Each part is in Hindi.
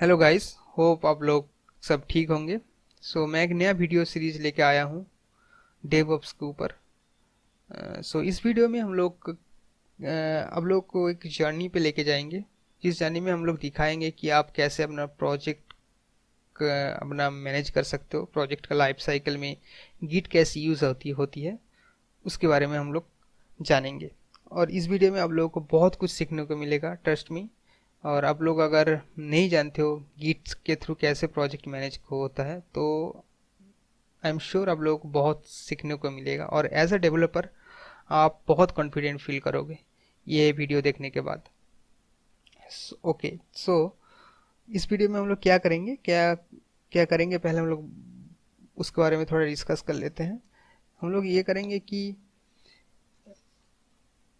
हेलो गाइस होप आप लोग सब ठीक होंगे सो so, मैं एक नया वीडियो सीरीज लेके आया हूँ डेवऑप्स के ऊपर सो uh, so, इस वीडियो में हम लोग uh, आप लोग को एक जर्नी पे लेके जाएंगे जिस जर्नी में हम लोग दिखाएंगे कि आप कैसे अपना प्रोजेक्ट अपना मैनेज कर सकते हो प्रोजेक्ट का लाइफ साइकिल में गिट कैसी यूज़ होती होती है उसके बारे में हम लोग जानेंगे और इस वीडियो में आप लोगों को बहुत कुछ सीखने को मिलेगा ट्रस्ट मी और आप लोग अगर नहीं जानते हो गीट्स के थ्रू कैसे प्रोजेक्ट मैनेज होता है तो आई एम श्योर आप लोगों को बहुत सीखने को मिलेगा और एज अ डेवलपर आप बहुत कॉन्फिडेंट फील करोगे ये वीडियो देखने के बाद okay so, so okay, so, इस वीडियो में हम लोग क्या करेंगे क्या क्या करेंगे पहले हम लोग उसके बारे में थोड़ा डिस्कस कर लेते हैं हम लोग ये करेंगे कि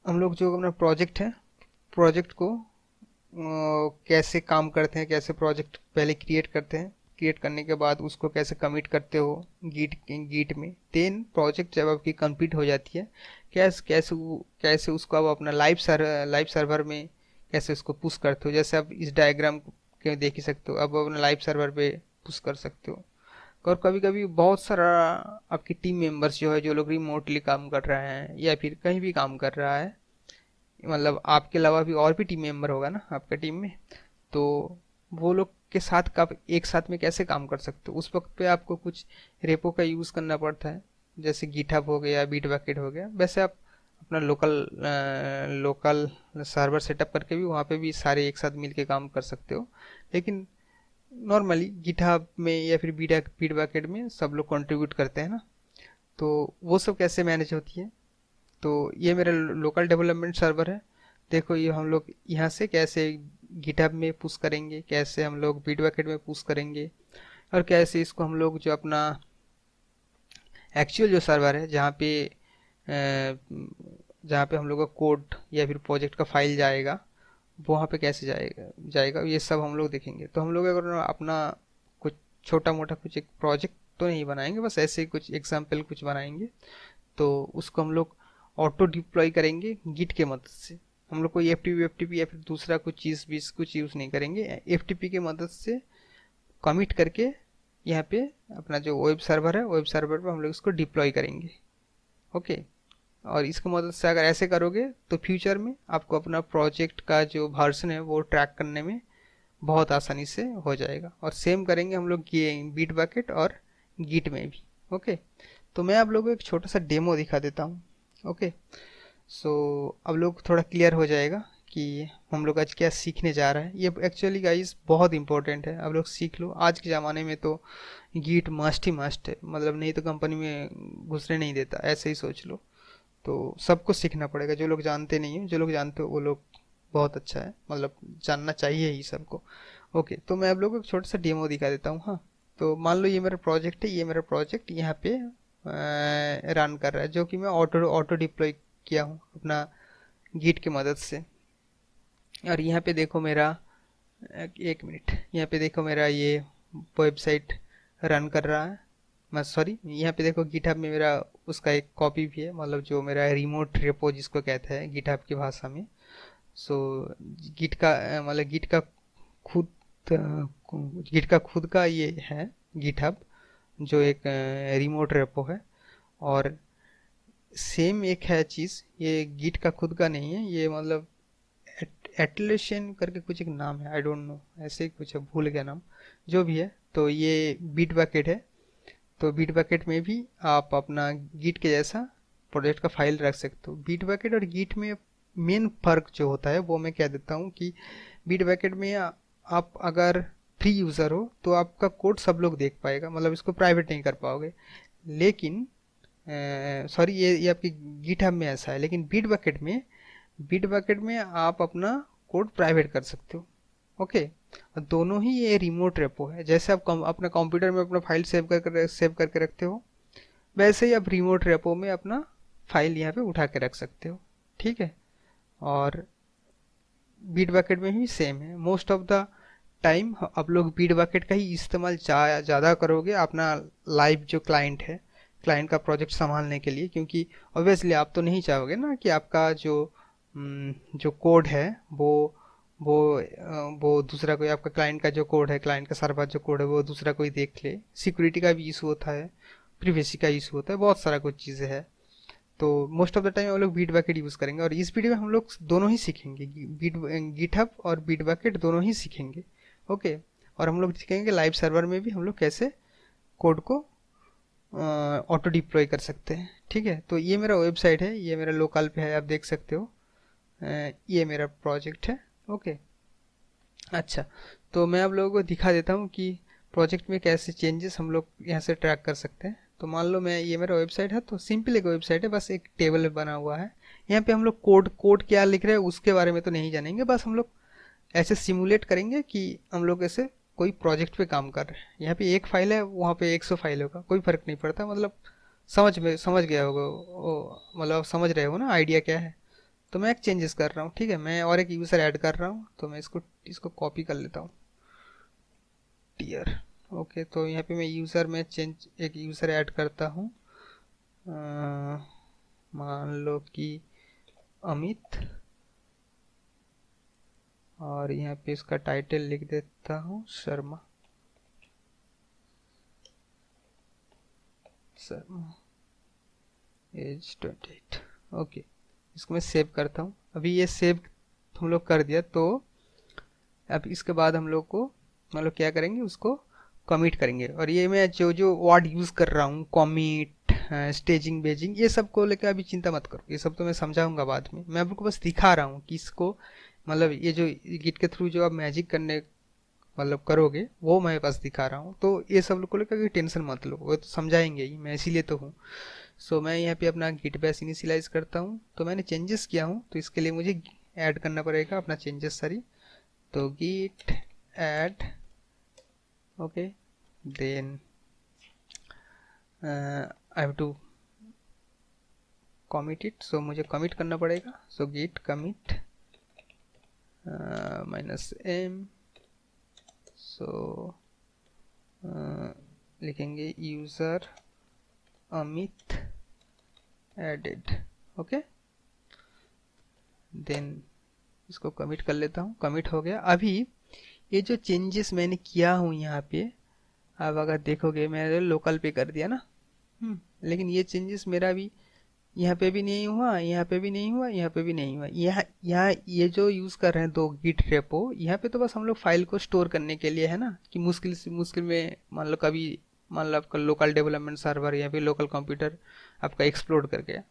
हम लोग जो अपना प्रोजेक्ट है प्रोजेक्ट को कैसे काम करते हैं कैसे प्रोजेक्ट पहले क्रिएट करते हैं क्रिएट करने के बाद उसको कैसे कमिट करते हो गीट गीट में देन प्रोजेक्ट जब आपकी कंप्लीट हो जाती है कैसे कैसे कैसे उसको आप अपना लाइव सर लाइव सर्वर में कैसे उसको पुश करते हो जैसे आप इस डायग्राम के देख ही सकते हो अब अपना लाइव सर्वर पे पुश कर सकते हो और कभी कभी बहुत सारा आपकी टीम मेंबर्स जो है जो लोग रिमोटली काम कर रहे हैं या फिर कहीं भी काम कर रहा है मतलब आपके अलावा भी और भी टीम मेंबर होगा ना आपके टीम में तो वो लोग के साथ आप एक साथ में कैसे काम कर सकते हो उस वक्त पे आपको कुछ रेपो का यूज़ करना पड़ता है जैसे गीठाप हो गया बीट बकेट हो गया वैसे आप अपना local ah, local server setup करके भी वहाँ पे भी सारे एक साथ मिलके काम कर सकते हो लेकिन नॉर्मली गीठाप में या फिर बीट बकेट में सब लोग कंट्रीब्यूट करते हैं ना तो वो सब कैसे मैनेज होती है तो ये मेरा लोकल डेवलपमेंट सर्वर है देखो ये हम लोग यहाँ से कैसे गिटहब में पुश करेंगे कैसे हम लोग वैकेट में पुश करेंगे और कैसे इसको हम लोग जो अपना एक्चुअल जो सर्वर है जहाँ पे जहाँ पे हम लोग का कोड या फिर प्रोजेक्ट का फाइल जाएगा वहाँ पे कैसे जाएगा जाएगा ये सब हम लोग देखेंगे तो हम लोग अगर अपना कुछ छोटा मोटा कुछ एक प्रोजेक्ट तो नहीं बनाएंगे बस ऐसे कुछ एग्जाम्पल कुछ बनाएंगे तो उसको हम लोग ऑटो डिप्लॉय करेंगे गिट के मदद से हम लोग कोई एफ टी एफ टी या फिर दूसरा कुछ चीज़ बीज कुछ यूज़ नहीं करेंगे एफ टी पी के मदद से कमिट करके यहाँ पे अपना जो वेब सर्वर है वेब सर्वर पर हम लोग इसको डिप्लॉय करेंगे ओके और इसको मदद से अगर ऐसे करोगे तो फ्यूचर में आपको अपना प्रोजेक्ट का जो वर्सन है वो ट्रैक करने में बहुत आसानी से हो जाएगा और सेम करेंगे हम लोग बीट बकेट और गिट में भी ओके तो मैं आप लोगों को एक छोटा सा डेमो दिखा देता हूँ ओके सो अब लोग थोड़ा क्लियर हो जाएगा कि हम लोग आज क्या सीखने जा रहे हैं ये एक्चुअली गाइस बहुत इंपॉर्टेंट है अब लोग सीख लो आज के ज़माने में तो गीट मस्ट ही मस्ट है मतलब नहीं तो कंपनी में घुसने नहीं देता ऐसे ही सोच लो तो सबको सीखना पड़ेगा जो लोग जानते नहीं हैं जो लोग जानते हो वो लोग बहुत अच्छा है मतलब जानना चाहिए ही सबको ओके तो मैं आप लोग को एक छोटा सा डीएमओ दिखा देता हूँ हाँ तो मान लो ये मेरा प्रोजेक्ट है ये मेरा प्रोजेक्ट यहाँ पे रन कर रहा है जो कि मैं ऑटो ऑटो डिप्लॉय किया हूँ अपना गीट की मदद से और यहाँ पे देखो मेरा एक मिनट यहाँ पे देखो मेरा ये वेबसाइट रन कर रहा है मैं सॉरी यहाँ पे देखो गिटहब में मेरा उसका एक कॉपी भी है मतलब जो मेरा रिमोट रेपो जिसको कहते हैं गिटहब की भाषा में सो so, गिट का मतलब गिट का खुद गिट का खुद का ये है गिटहब जो एक रिमोट रेपो है और सेम एक है चीज़ ये गिट का खुद का नहीं है ये मतलब एटलेशन करके कुछ एक नाम है आई डोंट नो ऐसे ही कुछ है भूल गया नाम जो भी है तो ये बीट बकेट है तो बीट बकेट में भी आप अपना गिट के जैसा प्रोजेक्ट का फाइल रख सकते हो बीट बकेट और गिट में मेन फर्क जो होता है वो मैं कह देता हूँ कि बीट बकेट में आप अगर फ्री यूज़र हो तो आपका कोड सब लोग देख पाएगा मतलब इसको प्राइवेट नहीं कर पाओगे लेकिन सॉरी ये ये आपकी गिट में ऐसा है लेकिन बीट बकेट में बीट बकेट में आप अपना कोड प्राइवेट कर सकते हो ओके दोनों ही ये रिमोट रेपो है जैसे आप कम, अपना कंप्यूटर में अपना फाइल सेव कर सेव करके रखते हो वैसे ही आप रिमोट रेपो में अपना फाइल यहाँ पे उठा के रख सकते हो ठीक है और बीट बकेट में भी सेम है मोस्ट ऑफ द टाइम आप लोग बीड बकेट का ही इस्तेमाल ज़्यादा करोगे अपना लाइव जो क्लाइंट है क्लाइंट का प्रोजेक्ट संभालने के लिए क्योंकि ऑब्वियसली आप तो नहीं चाहोगे ना कि आपका जो हम्म, जो कोड है वो वो वो दूसरा कोई आपका क्लाइंट का जो कोड है क्लाइंट का सर्वर जो कोड है वो दूसरा कोई देख ले सिक्योरिटी का भी इशू होता है प्रिवेसी का इशू होता है बहुत सारा कुछ चीज़ें है तो मोस्ट ऑफ द टाइम हम लोग बीट बकेट यूज़ करेंगे और इस वीडियो में हम लोग दोनों ही सीखेंगे गिटअप और बीट बकेट दोनों ही सीखेंगे ओके और हम लोग सीखेंगे लाइव सर्वर में भी हम लोग कैसे कोड को ऑटो डिप्लॉय कर सकते हैं ठीक है तो ये मेरा वेबसाइट है ये मेरा लोकल पे है आप देख सकते हो ये मेरा प्रोजेक्ट है ओके अच्छा तो मैं आप लोगों को दिखा देता हूँ कि प्रोजेक्ट में कैसे चेंजेस हम लोग यहाँ से ट्रैक कर सकते हैं तो मान लो मैं ये मेरा वेबसाइट है तो सिंपल एक वेबसाइट है बस एक टेबल बना हुआ है यहाँ पे हम लोग कोड कोड क्या लिख रहे हैं उसके बारे में तो नहीं जानेंगे बस हम लोग ऐसे सिमुलेट करेंगे कि हम लोग ऐसे कोई प्रोजेक्ट पे काम कर रहे हैं यहाँ पे एक फाइल है वहाँ पे एक सौ फाइल होगा कोई फ़र्क नहीं पड़ता मतलब समझ में समझ गया होगा मतलब समझ रहे हो ना आइडिया क्या है तो मैं एक चेंजेस कर रहा हूँ ठीक है मैं और एक यूज़र ऐड कर रहा हूँ तो मैं इसको इसको कॉपी कर लेता हूँ टीयर ओके तो यहाँ पे मैं यूज़र में चेंज एक यूज़र ऐड करता हूँ मान लो कि अमित और यहाँ पे इसका टाइटल लिख देता हूँ Sharma Sharma age twenty eight okay इसको मैं सेव करता हूँ अभी ये सेव हम लोग कर दिया तो अब इसके बाद हम लोग को हम मतलब लोग क्या करेंगे उसको कमिट करेंगे और ये मैं जो जो वर्ड यूज़ कर रहा हूँ कॉमिट स्टेजिंग बेजिंग ये सब को लेकर अभी चिंता मत करो ये सब तो मैं समझाऊंगा बाद में मैं आपको बस दिखा रहा हूँ कि इसको मतलब ये जो गिट के थ्रू जो आप मैजिक करने मतलब करोगे वो मैं बस दिखा रहा हूँ तो ये सब लोग को लेकर टेंशन मत लो वो तो समझाएंगे ही मैं इसीलिए तो हूँ सो so, मैं यहाँ पे अपना गिट बैस इनिशियलाइज करता हूँ तो मैंने चेंजेस किया हूँ तो इसके लिए मुझे ऐड करना पड़ेगा अपना चेंजेस सारी तो Git add okay then I have to commit it so मुझे कमिट करना पड़ेगा so Git commit uh, minus M so लिखेंगे user Amit added okay then इसको कमिट कर लेता हूँ कमिट हो गया अभी ये जो चेंजेस मैंने किया हूँ यहाँ पे आप अगर देखोगे मैंने लोकल पे कर दिया ना हम्म, लेकिन ये चेंजेस मेरा भी यहाँ पे भी नहीं हुआ यहाँ पे भी नहीं हुआ यहाँ पे भी नहीं हुआ यहाँ यहाँ ये जो यूज़ कर रहे हैं दो गिट रेपो यहाँ पे तो बस हम लोग फाइल को स्टोर करने के लिए है ना कि मुश्किल से मुश्किल में मान लो कभी मान लो आपका लोकल डेवलपमेंट सर्वर या फिर लोकल कंप्यूटर आपका एक्सप्लोर कर गया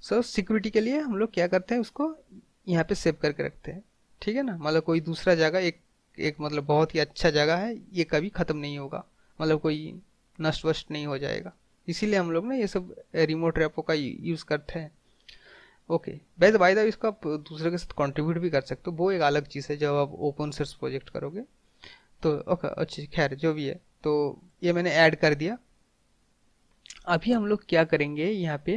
सो so, सिक्योरिटी के लिए हम लोग क्या करते हैं उसको यहाँ पे सेव करके रखते हैं ठीक है ना मतलब कोई दूसरा जगह एक एक मतलब बहुत ही अच्छा जगह है ये कभी ख़त्म नहीं होगा मतलब कोई नष्ट वष्ट नहीं हो जाएगा इसीलिए हम लोग ना ये सब रिमोट रेपो का यूज़ करते हैं ओके वैसे बाय द इसको आप दूसरे के साथ कंट्रीब्यूट भी कर सकते हो वो एक अलग चीज़ है जब आप ओपन सोर्स प्रोजेक्ट करोगे तो ओके अच्छी खैर जो भी है तो ये मैंने ऐड कर दिया अभी हम लोग क्या करेंगे यहाँ पे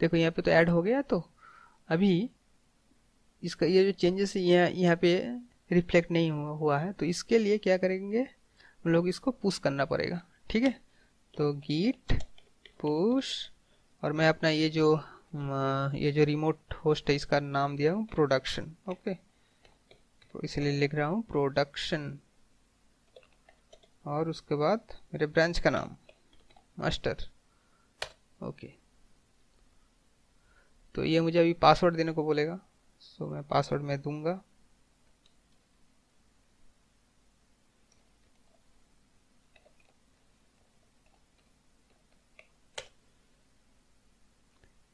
देखो यहाँ पे तो ऐड हो गया तो अभी इसका ये जो चेंजेस यहाँ यहाँ पे रिफ्लेक्ट नहीं हुआ हुआ है तो इसके लिए क्या करेंगे हम लोग इसको पुश करना पड़ेगा ठीक है तो गीट पुश और मैं अपना ये जो ये जो रिमोट होस्ट है इसका नाम दिया हूँ प्रोडक्शन ओके तो इसलिए लिख रहा हूँ प्रोडक्शन और उसके बाद मेरे ब्रांच का नाम मास्टर ओके तो ये मुझे अभी पासवर्ड देने को बोलेगा सो मैं पासवर्ड में दूंगा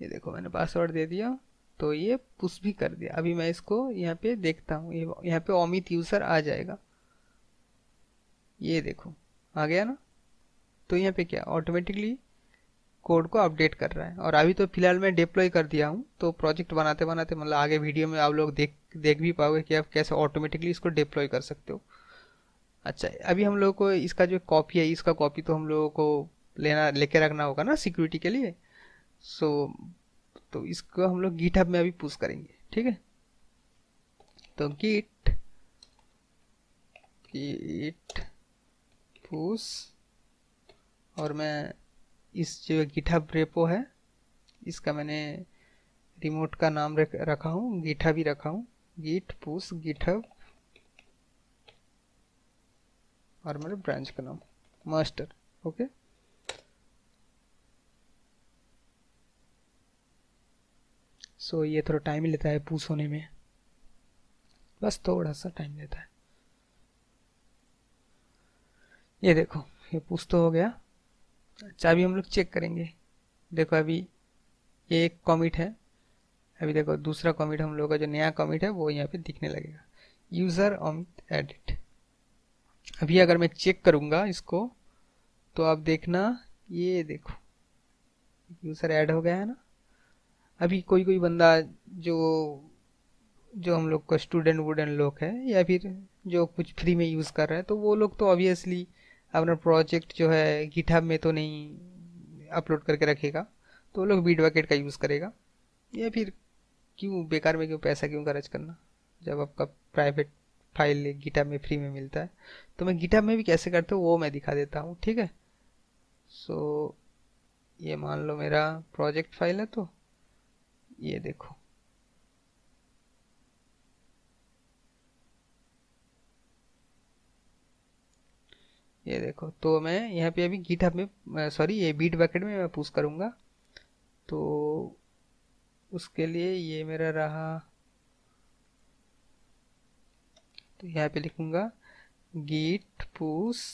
ये देखो मैंने पासवर्ड दे दिया तो ये पुश भी कर दिया अभी मैं इसको यहाँ पे देखता हूँ ये यहाँ पे ओमित यूज़र आ जाएगा ये देखो आ गया ना तो यहाँ पे क्या ऑटोमेटिकली कोड को अपडेट कर रहा है और अभी तो फिलहाल मैं डिप्लॉय कर दिया हूँ तो प्रोजेक्ट बनाते बनाते मतलब आगे वीडियो में आप लोग देख देख भी पाओगे कि आप कैसे ऑटोमेटिकली इसको डिप्लॉय कर सकते हो अच्छा अभी हम लोगों को इसका जो कॉपी है इसका कॉपी तो हम लोगों को लेना लेके रखना होगा ना सिक्योरिटी के लिए सो so, तो इसको हम लोग गीट में अभी पुश करेंगे ठीक है तो गिट गीट पुश और मैं इस जो गीठा रेपो है इसका मैंने रिमोट का नाम रखा हूँ गीठा भी रखा हूँ गीट पुश गिटहब और मेरे ब्रांच का नाम मास्टर ओके सो ये थोड़ा टाइम ही लेता है पूछ होने में बस थोड़ा सा टाइम लेता है ये देखो ये पूछ तो हो गया अच्छा अभी हम लोग चेक करेंगे देखो अभी ये एक कॉमिट है अभी देखो दूसरा कॉमिट हम लोग का जो नया कॉमिट है वो यहाँ पे दिखने लगेगा यूज़र अमित एडिट अभी अगर मैं चेक करूँगा इसको तो आप देखना ये देखो यूज़र ऐड हो गया है ना अभी कोई कोई बंदा जो जो हम लोग का स्टूडेंट वूडेंट लोग है या फिर जो कुछ फ्री में यूज़ कर रहे हैं तो वो लोग तो ऑब्वियसली अपना प्रोजेक्ट जो है गिटहब में तो नहीं अपलोड करके रखेगा तो वो लोग बीट वकेट का यूज़ करेगा या फिर क्यों बेकार में क्यों पैसा क्यों खर्च करना जब आपका प्राइवेट फाइल गिटहब में फ्री में मिलता है तो मैं गिटहब में भी कैसे करते हूँ वो मैं दिखा देता हूँ ठीक है सो so, ये मान लो मेरा प्रोजेक्ट फाइल है तो ये देखो ये देखो तो मैं यहाँ पे अभी गीट में सॉरी ये बीट बकेट में मैं पुश करूँगा तो उसके लिए ये मेरा रहा तो यहाँ पे लिखूँगा गीट पुश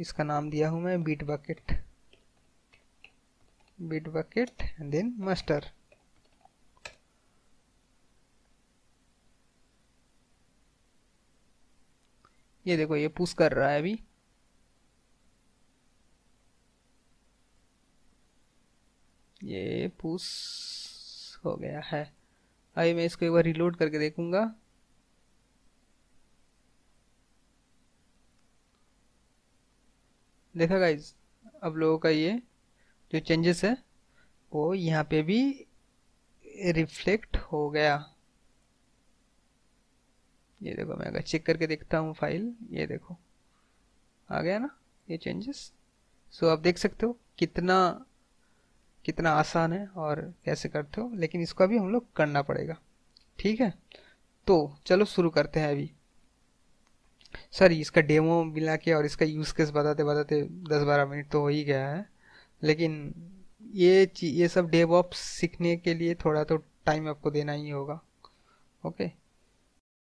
इसका नाम दिया हूँ मैं Bitbucket Bitbucket and then master ये देखो ये पुश कर रहा है अभी ये पुश हो गया है अभी मैं इसको एक बार रिलोड करके देखूंगा देखा गाइज अब लोगों का ये जो चेंजेस है वो यहाँ पे भी रिफ्लेक्ट हो गया ये देखो मैं अगर चेक करके देखता हूँ फाइल ये देखो आ गया ना ये चेंजेस सो आप देख सकते हो कितना कितना आसान है और कैसे करते हो लेकिन इसको भी हम लोग करना पड़ेगा ठीक है तो चलो शुरू करते हैं अभी सर इसका डेमो मिला के और इसका यूज़ केस बताते बताते दस बारह मिनट तो हो ही गया है लेकिन ये ये सब डेवऑप्स सीखने के लिए थोड़ा तो टाइम आपको देना ही होगा ओके